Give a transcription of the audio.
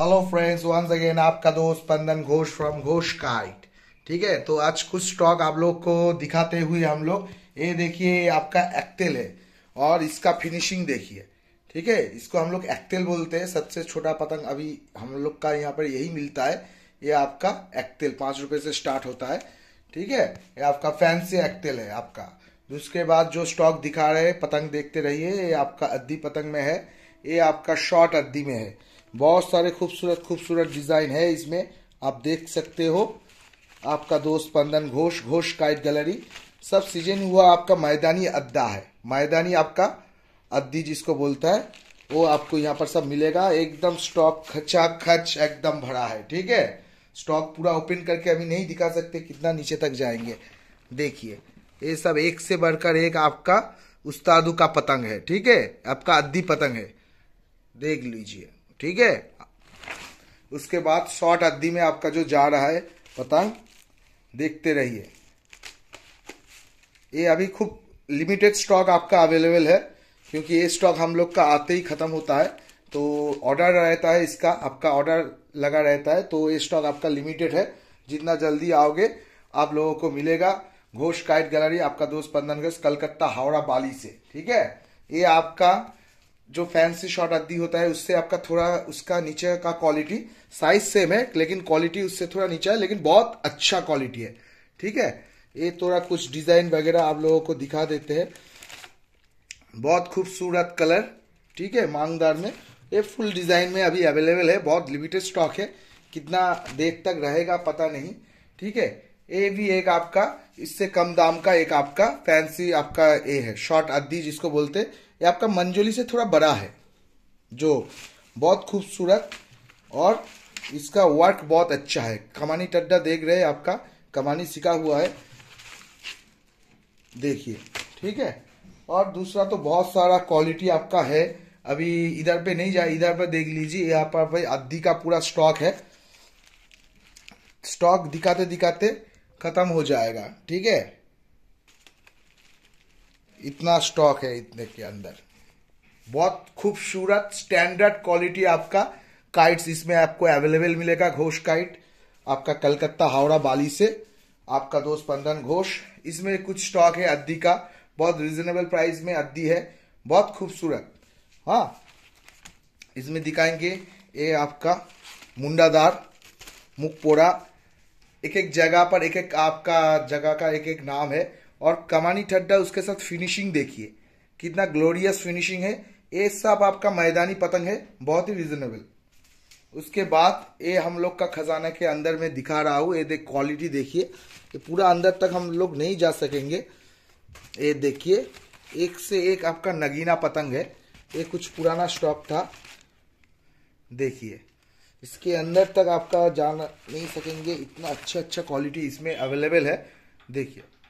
hello friends once again आपका दोस्त Pandan Ghosh from Ghosh kite ठीक है तो आज कुछ स्टॉक आप लोग को दिखाते हुए हम लोग ये देखिए आपका एक्टेल है और इसका फिनिशिंग देखिए ठीक है इसको हम लोग एक्टेल बोलते हैं सबसे छोटा पतंग अभी हम लोग का यहाँ पर यही मिलता है ये आपका एक्टेल पाँच रुपये से स्टार्ट होता है ठीक है ये आपका फैंसी एक्टेल है आपका उसके बाद जो स्टॉक दिखा रहे पतंग देखते रहिए ये आपका अद्दी पतंग में है ये आपका शॉर्ट अद्दी में है बहुत सारे खूबसूरत खूबसूरत डिज़ाइन है इसमें आप देख सकते हो आपका दोस्त पंदन घोष घोष काइट गैलरी सब सीजन हुआ आपका मैदानी अड्डा है मैदानी आपका अद्दी जिसको बोलता है वो आपको यहाँ पर सब मिलेगा एकदम स्टॉक खचा खच एकदम भरा है ठीक है स्टॉक पूरा ओपन करके अभी नहीं दिखा सकते कितना नीचे तक जाएंगे देखिए ये सब एक से बढ़कर एक आपका उस्तादू का पतंग है ठीक है आपका अद्दी पतंग है देख लीजिए ठीक है उसके बाद शॉर्ट अद्धि में आपका जो जा रहा है पतंग देखते रहिए ये अभी खूब लिमिटेड स्टॉक आपका अवेलेबल है क्योंकि ये स्टॉक हम लोग का आते ही ख़त्म होता है तो ऑर्डर रहता है इसका आपका ऑर्डर लगा रहता है तो ये स्टॉक आपका लिमिटेड है जितना जल्दी आओगे आप लोगों को मिलेगा घोष काइट गैलरी आपका दोस्त पंदनगंज कलकत्ता हावड़ा बाली से ठीक है ये आपका जो फैंसी शॉट रद्दी होता है उससे आपका थोड़ा उसका नीचे का क्वालिटी साइज सेम है लेकिन क्वालिटी उससे थोड़ा नीचा है लेकिन बहुत अच्छा क्वालिटी है ठीक है ये थोड़ा कुछ डिजाइन वगैरह आप लोगों को दिखा देते हैं बहुत खूबसूरत कलर ठीक है मांगदार में ये फुल डिजाइन में अभी अवेलेबल है बहुत लिमिटेड स्टॉक है कितना देर तक रहेगा पता नहीं ठीक है ये भी एक आपका इससे कम दाम का एक आपका फैंसी आपका ये है शॉर्ट अद्दी जिसको बोलते ये आपका मंजोली से थोड़ा बड़ा है जो बहुत खूबसूरत और इसका वर्क बहुत अच्छा है कमानी टड्डा देख रहे हैं आपका कमानी सिका हुआ है देखिए ठीक है और दूसरा तो बहुत सारा क्वालिटी आपका है अभी इधर पे नहीं जाए इधर पे देख लीजिए यहाँ पर भाई अद्दी का पूरा स्टॉक है स्टॉक दिखाते दिखाते खत्म हो जाएगा ठीक है इतना स्टॉक है इतने के अंदर बहुत खूबसूरत स्टैंडर्ड क्वालिटी आपका काइट्स इसमें आपको अवेलेबल मिलेगा घोष काइट आपका कलकत्ता हावड़ा बाली से आपका दोस्त पंदन घोष इसमें कुछ स्टॉक है अद्दी का बहुत रिजनेबल प्राइस में अद्दी है बहुत खूबसूरत हाँ इसमें दिखाएंगे ये आपका मुंडादार मुखपोड़ा एक एक जगह पर एक एक आपका जगह का एक एक नाम है और कमानी ठड्डा उसके साथ फिनिशिंग देखिए कितना ग्लोरियस फिनिशिंग है ये सब आपका मैदानी पतंग है बहुत ही रिजनेबल उसके बाद ये हम लोग का खजाना के अंदर में दिखा रहा हूँ ये देख क्वालिटी देखिए ये पूरा अंदर तक हम लोग नहीं जा सकेंगे ये देखिए एक से एक आपका नगीना पतंग है ये कुछ पुराना स्टॉक था देखिए इसके अंदर तक आपका जान नहीं सकेंगे इतना अच्छा अच्छा क्वालिटी इसमें अवेलेबल है देखिए